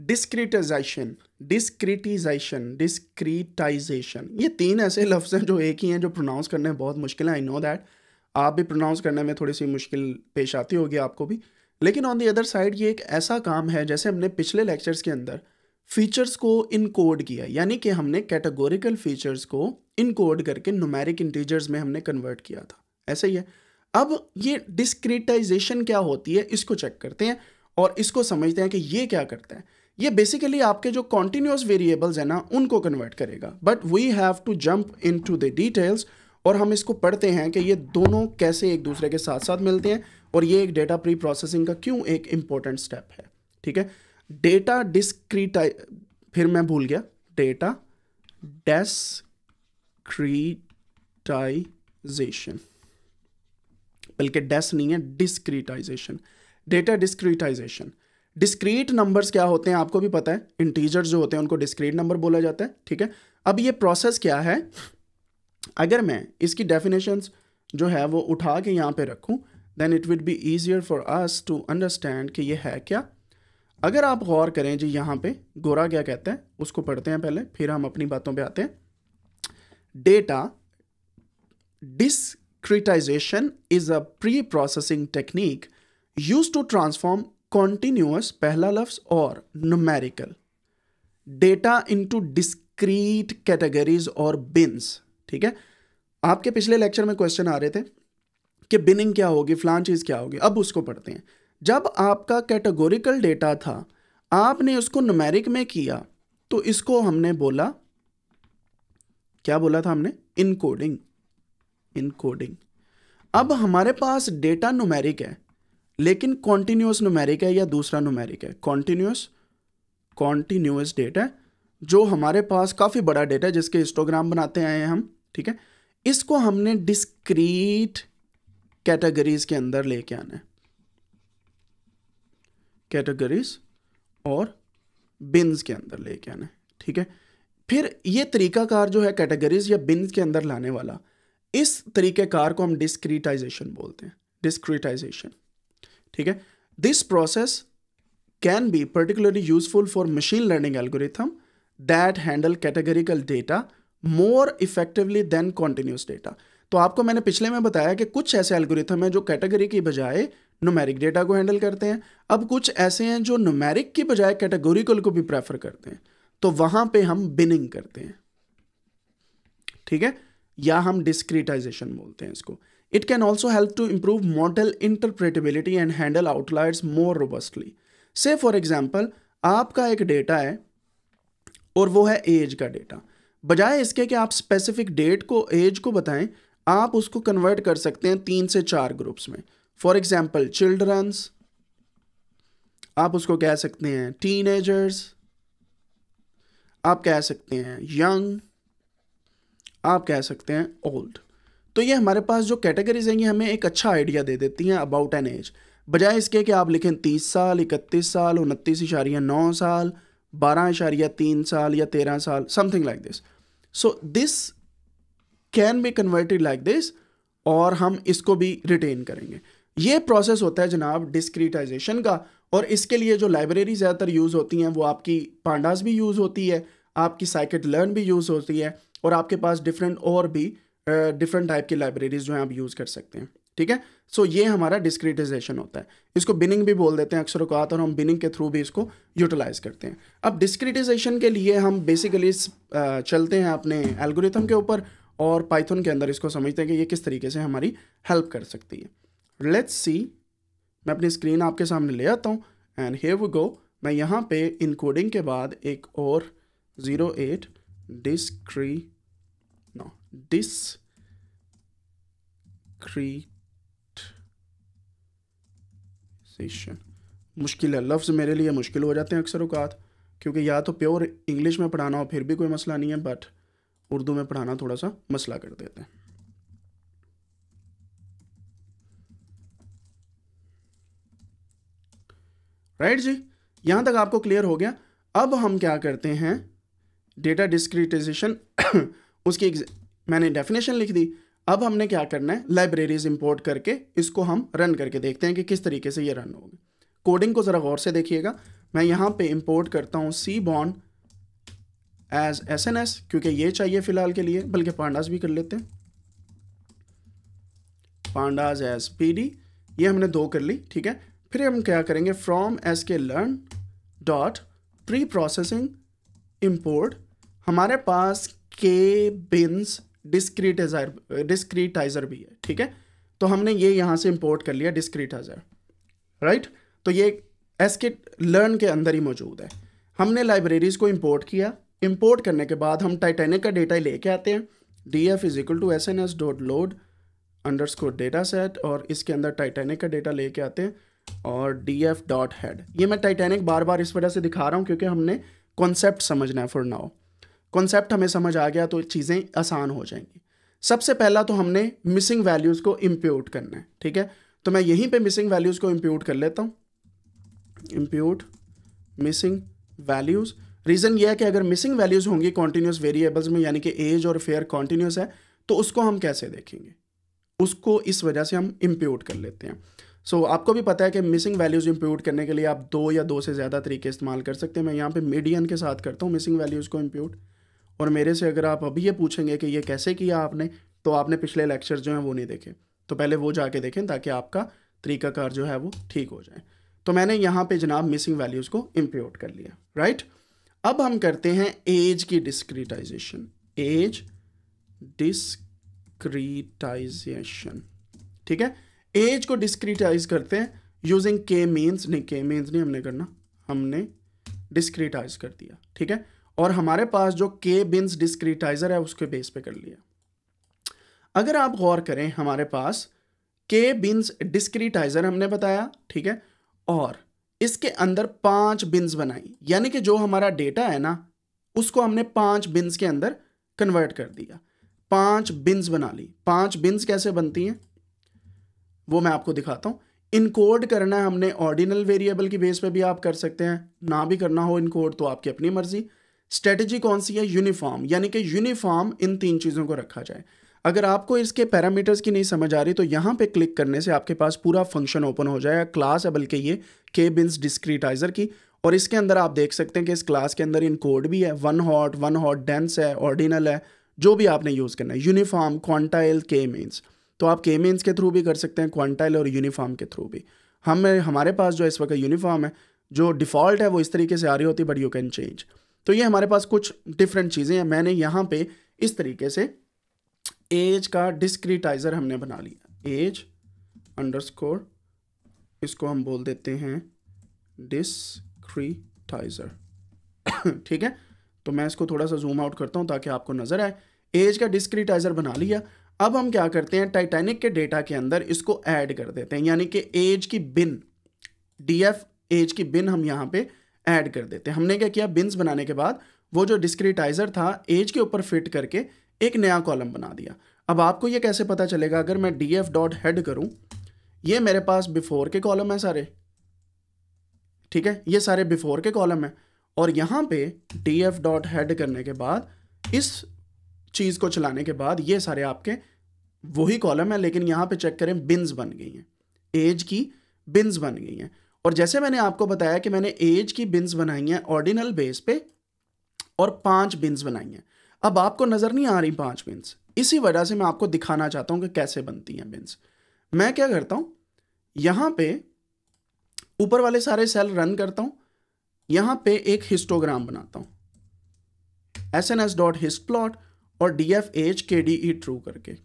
डिस्क्रिटाइजेशन डिस्क्रिटिजाइशन डिस्क्रिटाइजेशन ये तीन ऐसे लफ्ज़ हैं जो एक ही हैं जो प्रोनाउंस करने में बहुत मुश्किल है आई नो दैट आप भी प्रोनाउंस करने में थोड़ी सी मुश्किल पेश आती होगी आपको भी लेकिन ऑन दी अदर साइड ये एक ऐसा काम है जैसे हमने पिछले लेक्चर्स के अंदर फीचर्स को इनकोड किया यानी कि हमने कैटेगोरिकल फीचर्स को इनकोड करके नुमेरिक इंटीजर्स में हमने कन्वर्ट किया था ऐसा ही है अब ये डिस्क्रिटाइजेशन क्या होती है इसको चेक करते हैं और इसको समझते हैं कि ये क्या करता है ये बेसिकली आपके जो कॉन्टिन्यूस वेरिएबल्स है ना उनको कन्वर्ट करेगा but we have to jump into the details और हम इसको पढ़ते हैं कि ये दोनों कैसे एक दूसरे के साथ साथ मिलते हैं और ये एक डेटा प्री प्रोसेसिंग का क्यों एक इम्पोर्टेंट स्टेप है ठीक है डेटा डिस्क्रीटाइ फिर मैं भूल गया डेटा डेस्क्रीटाइजेशन बल्कि डेस नहीं है discretization data discretization discrete numbers क्या होते हैं आपको भी पता है इंटीजर्स जो होते हैं उनको डिस्क्रीट नंबर बोला जाता है ठीक है अब ये प्रोसेस क्या है अगर मैं इसकी डेफिनेशंस जो है वो उठा के यहाँ पे रखूँ then it will be easier for us to understand कि ये है क्या अगर आप गौर करें जी यहाँ पे गोरा क्या कहता है उसको पढ़ते हैं पहले फिर हम अपनी बातों पे आते हैं data discretization is a pre processing technique use to transform continuous पहला लफ्स और numerical data into discrete categories और बिन्स ठीक है आपके पिछले लेक्चर में क्वेश्चन आ रहे थे कि बिनिंग क्या होगी फ्लान चीज़ क्या होगी अब उसको पढ़ते हैं जब आपका कैटेगोरिकल डेटा था आपने उसको नमेरिक में किया तो इसको हमने बोला क्या बोला था हमने इनकोडिंग इनकोडिंग अब हमारे पास डेटा नुमेरिक है लेकिन कॉन्टीन्यूस नुमेरिक है या दूसरा नुमेरिक है कॉन्टीन्यूस कॉन्टीन्यूस डेटा जो हमारे पास काफ़ी बड़ा डेटा है जिसके हिस्टोग्राम बनाते आए हैं हम ठीक है इसको हमने डिस्क्रीट कैटेगरीज के अंदर लेके आना है कैटेगरीज और बिन्स के अंदर लेके आना है ठीक है फिर ये तरीकाकार जो है कैटेगरीज या बिन्स के अंदर लाने वाला इस तरीक़ेकार को हम डिस्क्रीटाइजेशन बोलते हैं डिस्क्रीटाइजेशन ठीक है this process can be particularly useful for machine learning algorithm that handle categorical data more effectively than continuous data तो आपको मैंने पिछले में बताया कि कुछ ऐसे एल्गोरिथम हैं जो कैटेगरी की बजाय नोमेरिक डेटा को हैंडल करते हैं अब कुछ ऐसे हैं जो नोमेरिक की बजाय कैटेगोरिकल को भी प्रेफर करते हैं तो वहां पे हम बिनिंग करते हैं ठीक है या हम डिस्क्रिटाइजेशन बोलते हैं इसको It can also help to improve model interpretability and handle outliers more robustly. Say for example, आपका एक डेटा है और वो है एज का डेटा बजाय इसके कि आप स्पेसिफिक डेट को एज को बताएं आप उसको कन्वर्ट कर सकते हैं तीन से चार ग्रुप्स में फॉर एग्जाम्पल चिल्ड्रंस आप उसको कह सकते हैं टीन आप कह सकते हैं यंग आप कह सकते हैं ओल्ड तो ये हमारे पास जो कैटेगरीज हैं ये हमें एक अच्छा आइडिया दे देती हैं अबाउट एन एज बजाय इसके कि आप लिखें तीस साल इकतीस साल उनतीस इशारिया नौ साल बारह इशारिया तीन साल या तेरह साल something like this so this can be converted like this और हम इसको भी रिटेन करेंगे ये प्रोसेस होता है जनाब डिस्क्रीटाइजेशन का और इसके लिए जो लाइब्रेरी ज़्यादातर यूज़ होती हैं वो आपकी पांडास भी यूज़ होती है आपकी साइकिट लर्न भी यूज़ होती है और आपके पास डिफरेंट और भी डिफरेंट टाइप की लाइब्रेरीज जो हैं आप यूज़ कर सकते हैं ठीक है सो so, ये हमारा डिस्क्रिटाइजेशन होता है इसको बिनिंग भी बोल देते हैं अक्सर अवकात और हम बिनिंग के थ्रू भी इसको यूटिलाइज करते हैं अब डिस्क्रिटाइजेशन के लिए हम बेसिकली चलते हैं अपने एल्गोरिथम के ऊपर और पाइथन के अंदर इसको समझते हैं कि ये किस तरीके से हमारी हेल्प कर सकती है लेट्स सी मैं अपनी स्क्रीन आपके सामने ले आता हूँ एंड हेव गो मैं यहाँ पे इनकोडिंग के बाद एक और ज़ीरो एट डिस्क्री डिसक्रीटेशन मुश्किल है लफ्ज़ मेरे लिए मुश्किल हो जाते हैं अक्सर अवकात क्योंकि या तो प्योर इंग्लिश में पढ़ाना हो फिर भी कोई मसला नहीं है बट उर्दू में पढ़ाना थोड़ा सा मसला कर देते हैं राइट right जी यहां तक आपको क्लियर हो गया अब हम क्या करते हैं डेटा डिस्क्रिटाइजेशन उसकी मैंने डेफिनेशन लिख दी अब हमने क्या करना है लाइब्रेरीज इंपोर्ट करके इसको हम रन करके देखते हैं कि किस तरीके से ये रन होगी कोडिंग को ज़रा गौर से देखिएगा मैं यहाँ पे इंपोर्ट करता हूँ सी बॉन एज एस एन एस क्योंकि ये चाहिए फ़िलहाल के लिए बल्कि पांडास भी कर लेते हैं पांडास एज पी डी ये हमने दो कर ली ठीक है फिर हम क्या करेंगे from S K learn dot pre processing import हमारे पास के बिन्स डिस्क्रीटाइजर डिस्क्रीटाइजर भी है ठीक है तो हमने ये यहाँ से इम्पोर्ट कर लिया डिस्क्रीटाइजर राइट तो ये एस के लर्न के अंदर ही मौजूद है हमने लाइब्रेरीज को इम्पोर्ट किया इम्पोर्ट करने के बाद हम टाइटेनिक का डेटा लेके आते हैं D F is equal to S N S dot load underscore data set और इसके अंदर टाइटेनिक का डेटा लेके आते हैं और डी एफ डॉट हेड ये मैं टाइटेनिक बार बार इस वजह से दिखा रहा हूँ क्योंकि हमने कॉन्सेप्ट समझना है फॉर नाउ कॉन्सेप्ट हमें समझ आ गया तो चीज़ें आसान हो जाएंगी सबसे पहला तो हमने मिसिंग वैल्यूज़ को इम्प्यूट करना है ठीक है तो मैं यहीं पे मिसिंग वैल्यूज़ को इम्प्यूट कर लेता हूँ इम्प्यूट मिसिंग वैल्यूज़ रीज़न ये है कि अगर मिसिंग वैल्यूज़ होंगी कॉन्टीन्यूस वेरिएबल्स में यानी कि एज और फेयर कॉन्टीन्यूस है तो उसको हम कैसे देखेंगे उसको इस वजह से हम इम्प्यूट कर लेते हैं सो so, आपको भी पता है कि मिसिंग वैल्यूज़ इम्प्यूट करने के लिए आप दो या दो से ज़्यादा तरीके इस्तेमाल कर सकते हैं मैं यहाँ पे मीडियन के साथ करता हूँ मिसिंग वैल्यूज़ को इम्प्यूट और मेरे से अगर आप अभी ये पूछेंगे कि ये कैसे किया आपने तो आपने पिछले लेक्चर जो हैं वो नहीं देखे तो पहले वो जाके देखें ताकि आपका तरीकाकार जो है वो ठीक हो जाए तो मैंने यहाँ पे जनाब मिसिंग वैल्यूज़ को इम्प्योट कर लिया राइट अब हम करते हैं एज की डिस्क्रीटाइजेशन एज डिस्क्रीटाइजेशन ठीक है एज को डिस्क्रीटाइज करते हैं यूजिंग के मीन्स नहीं के मीन्स नहीं हमने करना हमने डिस्क्रीटाइज कर दिया ठीक है और हमारे पास जो के बिन्स डिस्क्रीटाइज़र है उसके बेस पे कर लिया अगर आप गौर करें हमारे पास के बिन्स डिस्क्रीटाइज़र हमने बताया ठीक है और इसके अंदर पांच बिन्स बनाई यानी कि जो हमारा डेटा है ना उसको हमने पांच बिन्स के अंदर कन्वर्ट कर दिया पांच बिन्स बना ली पांच बिन्स कैसे बनती हैं वो मैं आपको दिखाता हूँ इनकोड करना है हमने ऑर्डिनल वेरिएबल की बेस पे भी आप कर सकते हैं ना भी करना हो इनकोड तो आपकी अपनी मर्ज़ी स्ट्रेटेजी कौन सी है यूनिफॉर्म यानी कि यूनिफॉर्म इन तीन चीज़ों को रखा जाए अगर आपको इसके पैरामीटर्स की नहीं समझ आ रही तो यहाँ पे क्लिक करने से आपके पास पूरा फंक्शन ओपन हो जाएगा क्लास है बल्कि ये के बिन्स डिस्क्रीटाइजर की और इसके अंदर आप देख सकते हैं कि इस क्लास के अंदर इन कोड भी है one hot one hot dense है ऑर्डिनल है जो भी आपने यूज़ करना है यूनिफॉर्म क्वांटाइल के मीन्स तो आप के मीन्स के थ्रू भी कर सकते हैं क्वांटाइल और यूनिफॉर्म के थ्रू भी हम हमारे पास जो इस वक्त यूनिफॉर्म है जो डिफ़ॉल्ट है वो इस तरीके से आ रही होती बट यू कैन चेंज तो ये हमारे पास कुछ डिफरेंट चीज़ें हैं मैंने यहाँ पे इस तरीके से एज का डिस्क्रीटाइज़र हमने बना लिया एज अंडरस्कोर इसको हम बोल देते हैं डिस्क्रिटाइजर ठीक है तो मैं इसको थोड़ा सा जूम आउट करता हूँ ताकि आपको नज़र आए एज का डिस्क्रीटाइज़र बना लिया अब हम क्या करते हैं टाइटैनिक के डेटा के अंदर इसको ऐड कर देते हैं यानी कि एज की बिन डी एफ एज की बिन हम यहाँ पे ऐड कर देते हैं हमने क्या किया बिन्स बनाने के बाद वो जो डिस्क्रिटाइज़र था एज के ऊपर फिट करके एक नया कॉलम बना दिया अब आपको ये कैसे पता चलेगा अगर मैं डी एफ डॉट हेड करूँ ये मेरे पास बिफोर के कॉलम है सारे ठीक है ये सारे बिफोर के कॉलम है और यहाँ पे डी एफ डॉट हेड करने के बाद इस चीज़ को चलाने के बाद ये सारे आपके वही कॉलम है लेकिन यहाँ पे चेक करें बिन्स बन गई हैं एज की बिन्स बन गई हैं और जैसे मैंने आपको बताया कि मैंने एज की बिन्स बनाई हैं ऑर्डिनल बेस पे और पांच बिन्स बनाई हैं अब आपको नज़र नहीं आ रही पांच बिन्स इसी वजह से मैं आपको दिखाना चाहता हूं कि कैसे बनती हैं बिन्स मैं क्या करता हूं यहां पे ऊपर वाले सारे सेल रन करता हूं यहां पे एक हिस्टोग्राम बनाता हूं S N S dot hist plot और D F age K D E true करके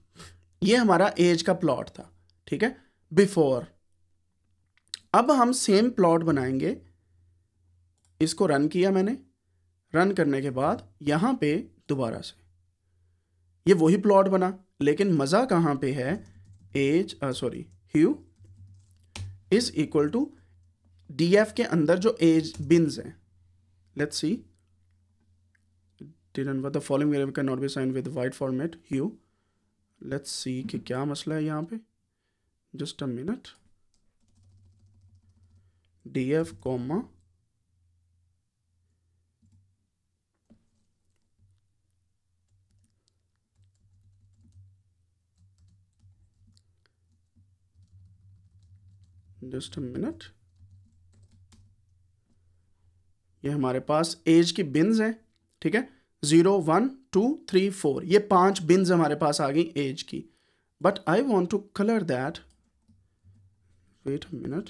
ये हमारा एज का प्लॉट था ठीक है बिफोर अब हम सेम प्लॉट बनाएंगे इसको रन किया मैंने रन करने के बाद यहाँ पे दोबारा से ये वही प्लॉट बना लेकिन मज़ा कहाँ पे है age sorry hue is equal to D F के अंदर जो एज बिन्स हैं लेट्स सी डिडन the following variable can not be sign with wide format hue let's see कि क्या मसला है यहाँ पे just a minute df comma just a minute ये हमारे पास एज की बिन्स हैं ठीक है zero one two three four ये पांच बिन्स हमारे पास आ गई एज की but I want to colour that wait a minute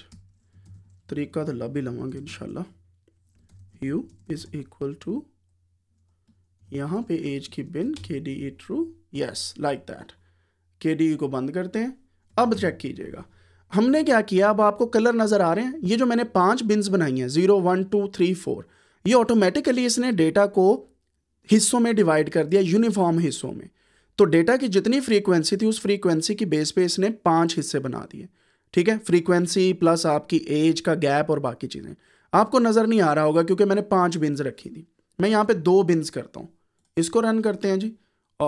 तरीका तो ਤਾਂ ही लवेंगे इन शाला यू इज इक्वल टू यहाँ पे एज की bin K D E true yes like that K D E को बंद करते हैं अब चेक कीजिएगा हमने क्या किया अब आपको कलर नज़र आ रहे हैं ये जो मैंने पांच बिन्स बनाई हैं zero one two three four ये ऑटोमेटिकली इसने डेटा को हिस्सों में डिवाइड कर दिया यूनिफॉर्म हिस्सों में तो डेटा की जितनी फ्रीक्वेंसी थी उस फ्रीक्वेंसी की बेस पे इसने पांच हिस्से बना दिए ठीक है फ्रीक्वेंसी प्लस आपकी एज का गैप और बाकी चीज़ें आपको नज़र नहीं आ रहा होगा क्योंकि मैंने पाँच बिन्स रखी थी मैं यहाँ पे दो बिन्स करता हूँ इसको रन करते हैं जी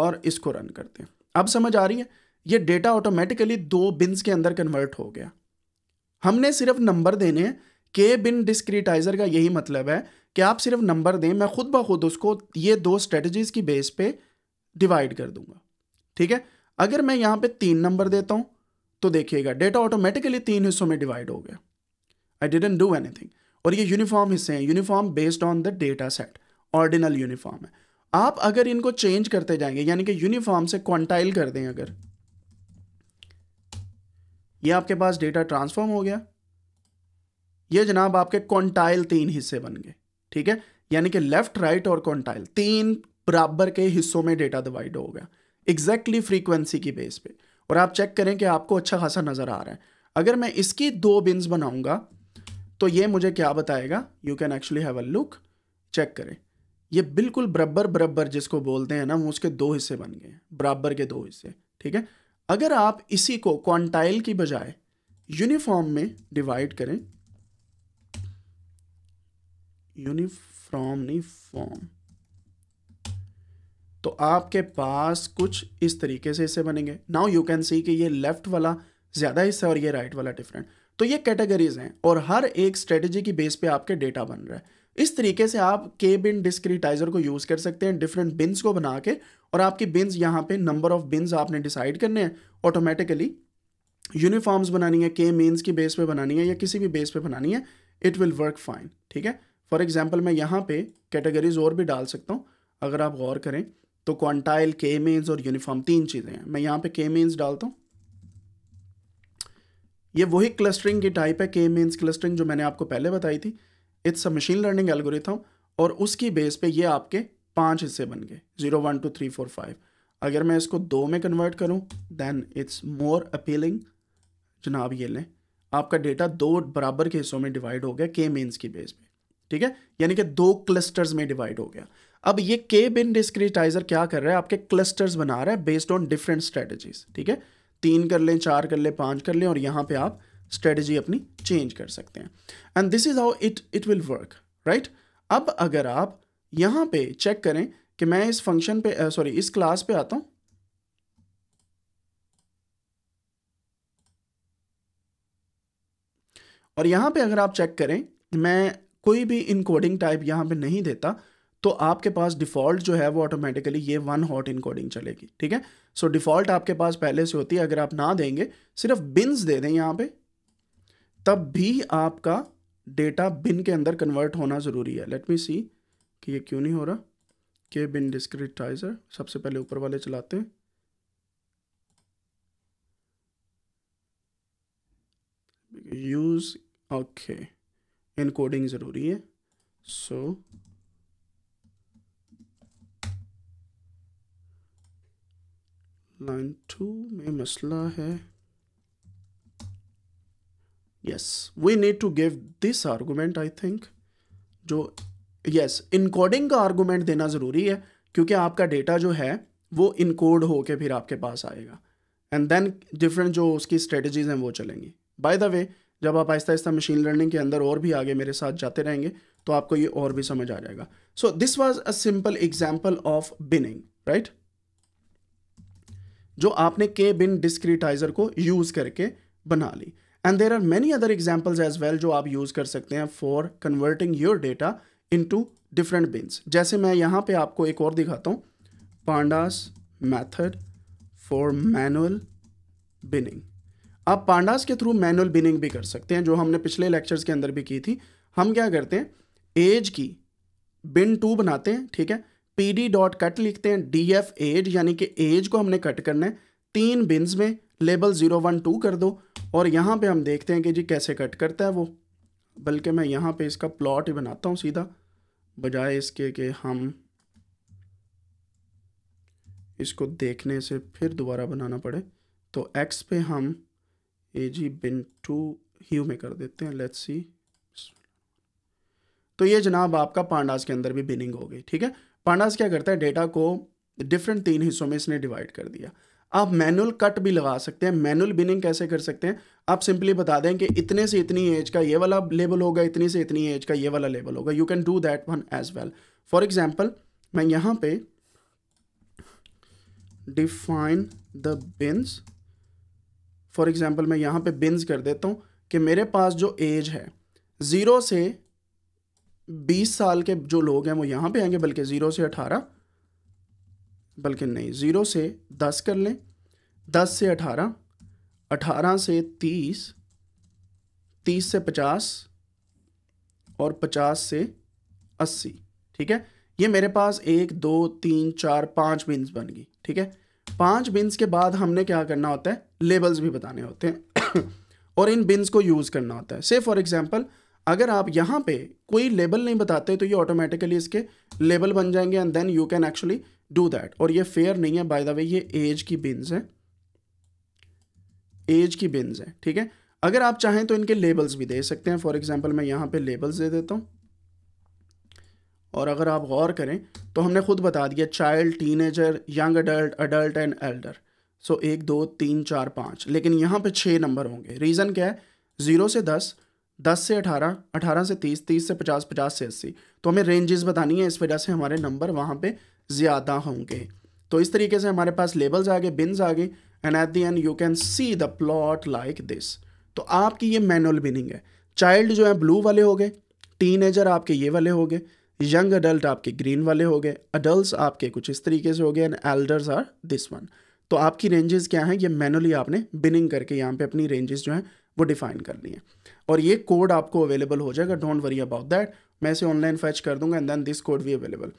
और इसको रन करते हैं अब समझ आ रही है ये डेटा ऑटोमेटिकली दो बिन्स के अंदर कन्वर्ट हो गया हमने सिर्फ नंबर देने हैं के बिन डिस्क्रिटाइजर का यही मतलब है कि आप सिर्फ नंबर दें मैं खुद ब खुद उसको ये दो स्ट्रेटजीज की बेस पे डिवाइड कर दूंगा ठीक है अगर मैं यहाँ पे तीन नंबर देता हूँ तो देखिएगा डेटा ऑटोमेटिकली तीन हिस्सों में डिवाइड हो गया आई डिडेंट डू एनीथिंग और ये यूनिफॉर्म हिस्से हैं uniform based on the data set ordinal uniform है आप अगर इनको चेंज करते जाएंगे यानी कि यूनिफॉर्म से क्वांटाइल कर दें अगर ये आपके पास डेटा ट्रांसफॉर्म हो गया ये जनाब आपके क्वांटाइल तीन हिस्से बन गए ठीक है यानी कि लेफ्ट राइट और क्वांटाइल तीन बराबर के हिस्सों में डेटा डिवाइड हो गया एग्जैक्टली exactly फ्रीक्वेंसी की बेस पे और आप चेक करें कि आपको अच्छा खासा नज़र आ रहा है अगर मैं इसकी दो बिन्स बनाऊंगा तो ये मुझे क्या बताएगा you can actually have a look check करें ये बिल्कुल बराबर बराबर जिसको बोलते हैं ना वो उसके दो हिस्से बन गए बराबर के दो हिस्से ठीक है अगर आप इसी को क्वांटाइल की बजाय यूनिफॉर्म में डिवाइड करें यूनिफॉर्म नहीं फॉर्म तो आपके पास कुछ इस तरीके से हिस्से बनेंगे नाउ यू कैन सी कि ये लेफ्ट वाला ज़्यादा हिस्सा और ये राइट right वाला डिफरेंट तो ये कैटेगरीज हैं और हर एक स्ट्रेटजी की बेस पे आपके डेटा बन रहा है इस तरीके से आप के बिन डिस्क्रिटाइजर को यूज़ कर सकते हैं डिफरेंट बिन्स को बना के और आपकी बिन्स यहाँ पे नंबर ऑफ बिन्स आपने डिसाइड करने हैं ऑटोमेटिकली यूनिफॉर्म्स बनानी है के मीन्स की बेस पे बनानी है या किसी भी बेस पे बनानी है इट विल वर्क फाइन ठीक है फॉर एग्जाम्पल मैं यहाँ पे कैटेगरीज और भी डाल सकता हूँ अगर आप गौर करें तो क्वांटाइल के मीन्स और यूनिफॉर्म तीन चीज़ें हैं मैं यहां पे के मीन्स डालता हूं ये वही क्लस्टरिंग की टाइप है के मीन्स क्लस्टरिंग जो मैंने आपको पहले बताई थी it's a machine learning algorithm और उसकी बेस पे ये आपके पांच हिस्से बन गए zero one two three four five अगर मैं इसको दो में कन्वर्ट करूँ देन इट्स मोर अपीलिंग जनाब ये लें आपका डेटा दो बराबर के हिस्सों में डिवाइड हो गया के मीन्स की बेस पे ठीक है यानी कि दो क्लस्टर्स में डिवाइड हो गया अब ये के बिन डिस्क्रिटाइजर क्या कर रहा है आपके क्लस्टर्स बना रहा है बेस्ड ऑन डिफरेंट स्ट्रेटजीज ठीक है तीन कर लें चार कर लें पांच कर लें और यहां पे आप स्ट्रेटजी अपनी चेंज कर सकते हैं and this is how it it will work right अब अगर आप यहां पे चेक करें कि मैं इस फंक्शन पे सॉरी uh, इस क्लास पे आता हूं और यहां पे अगर आप चेक करें मैं कोई भी इनकोडिंग टाइप यहां पे नहीं देता तो आपके पास डिफ़ॉल्ट जो है वो ऑटोमेटिकली ये वन हॉट इनकोडिंग चलेगी ठीक है सो so, डिफ़ॉल्ट आपके पास पहले से होती है अगर आप ना देंगे सिर्फ बिन्स दे दें यहाँ पे तब भी आपका डेटा बिन के अंदर कन्वर्ट होना ज़रूरी है लेट मी सी कि ये क्यों नहीं हो रहा के बिन डिस्क्रिटाइज़र सबसे पहले ऊपर वाले चलाते हैं यूज़ ओके इनकोडिंग ज़रूरी है सो so, लाइन टू में मसला है yes we need to give this argument I think जो यस इनकोडिंग का आर्गूमेंट देना ज़रूरी है क्योंकि आपका डेटा जो है वो इनकोड होके फिर आपके पास आएगा एंड देन डिफरेंट जो उसकी स्ट्रेटजीज हैं वो चलेंगी बाय द वे जब आप आहिस्ता आहिस्ता मशीन लर्निंग के अंदर और भी आगे मेरे साथ जाते रहेंगे तो आपको ये और भी समझ आ जाएगा so this was a simple example of binning right जो आपने के बिन डिस्क्रिटाइजर को यूज़ करके बना ली and there are many other examples as well जो आप यूज़ कर सकते हैं for converting your data in to different bins जैसे मैं यहाँ पे आपको एक और दिखाता हूँ pandas method for manual binning आप पांडास के थ्रू मैनुअल बिनिंग भी कर सकते हैं जो हमने पिछले लेक्चर्स के अंदर भी की थी हम क्या करते हैं एज की बिन टू बनाते हैं ठीक है पी डी डॉट कट लिखते हैं डी एफ एज यानी कि एज को हमने कट करना है तीन बिन्स में लेबल ज़ीरो वन टू कर दो और यहाँ पे हम देखते हैं कि जी कैसे कट करता है वो बल्कि मैं यहाँ पे इसका प्लॉट ही बनाता हूँ सीधा बजाय इसके कि हम इसको देखने से फिर दोबारा बनाना पड़े तो एक्स पे हम ए जी बिन टू ह्यू में कर देते हैं लेट्स सी तो ये जनाब आपका पांडास के अंदर भी बिनिंग हो गई ठीक है पांडास क्या करता है डेटा को डिफरेंट तीन हिस्सों में इसने डिवाइड कर दिया आप मैनुअल कट भी लगा सकते हैं मैनुअल बिनिंग कैसे कर सकते हैं आप सिंपली बता दें कि इतने से इतनी एज का ये वाला लेबल होगा इतनी से इतनी एज का ये वाला लेबल होगा you can do that one as well for example मैं यहाँ पे define the bins for example मैं यहाँ पे बिन्स कर देता हूँ कि मेरे पास जो एज है ज़ीरो से बीस साल के जो लोग हैं वो यहाँ पे आएंगे बल्कि ज़ीरो से अठारह बल्कि नहीं ज़ीरो से दस कर लें दस से अठारह अठारह से तीस तीस से पचास और पचास से अस्सी ठीक है ये मेरे पास एक दो तीन चार पाँच बिन्स बन गई ठीक है पाँच बिन्स के बाद हमने क्या करना होता है लेबल्स भी बताने होते हैं और इन बिन्स को यूज़ करना होता है से फॉर एग्ज़ाम्पल अगर आप यहाँ पे कोई लेबल नहीं बताते तो ये ऑटोमेटिकली इसके लेबल बन जाएंगे and then you can actually do that और ये फेयर नहीं है बाय द वे ये एज की बिन्स है एज की बिन्स है ठीक है अगर आप चाहें तो इनके लेबल्स भी दे सकते हैं फॉर एग्जाम्पल मैं यहाँ पे लेबल्स दे देता हूँ और अगर आप गौर करें तो हमने खुद बता दिया child teenager young adult adult and elder so एक दो तीन चार पाँच लेकिन यहाँ पे छः नंबर होंगे रीज़न क्या है ज़ीरो से दस दस से अठारह अठारह से तीस तीस से पचास पचास से अस्सी तो हमें रेंजेस बतानी है इस वजह से हमारे नंबर वहाँ पे ज़्यादा होंगे तो इस तरीके से हमारे पास लेबल्स आ गए बिन्स आ गए and at the end you can see the plot like this तो आपकी ये मैनुअल बिनिंग है चाइल्ड जो है ब्लू वाले हो गए एजर आपके ये वाले हो गए यंग अडल्ट आपके ग्रीन वाले हो गए अडल्ट आपके कुछ इस तरीके से हो गए and elders are this one तो आपकी रेंजेस क्या हैं ये मैनुअली आपने बिनिंग करके यहाँ पे अपनी रेंजेस जो हैं वो डिफाइन कर ली हैं और ये कोड आपको अवेलेबल हो जाएगा डोंट वरी अबाउट दैट मैं इसे ऑनलाइन फैच कर दूंगा एंड देन दिस कोड भी अवेलेबल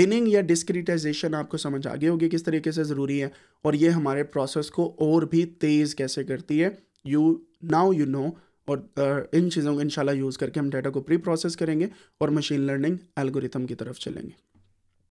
बिनिंग या डिस्क्रिटाइजेशन आपको समझ आ गई होगी किस तरीके से ज़रूरी है और ये हमारे प्रोसेस को और भी तेज़ कैसे करती है यू नाउ यू नो और इन चीज़ों को इंशाल्लाह यूज़ करके हम डाटा को प्री प्रोसेस करेंगे और मशीन लर्निंग एल्गोरिथम की तरफ चलेंगे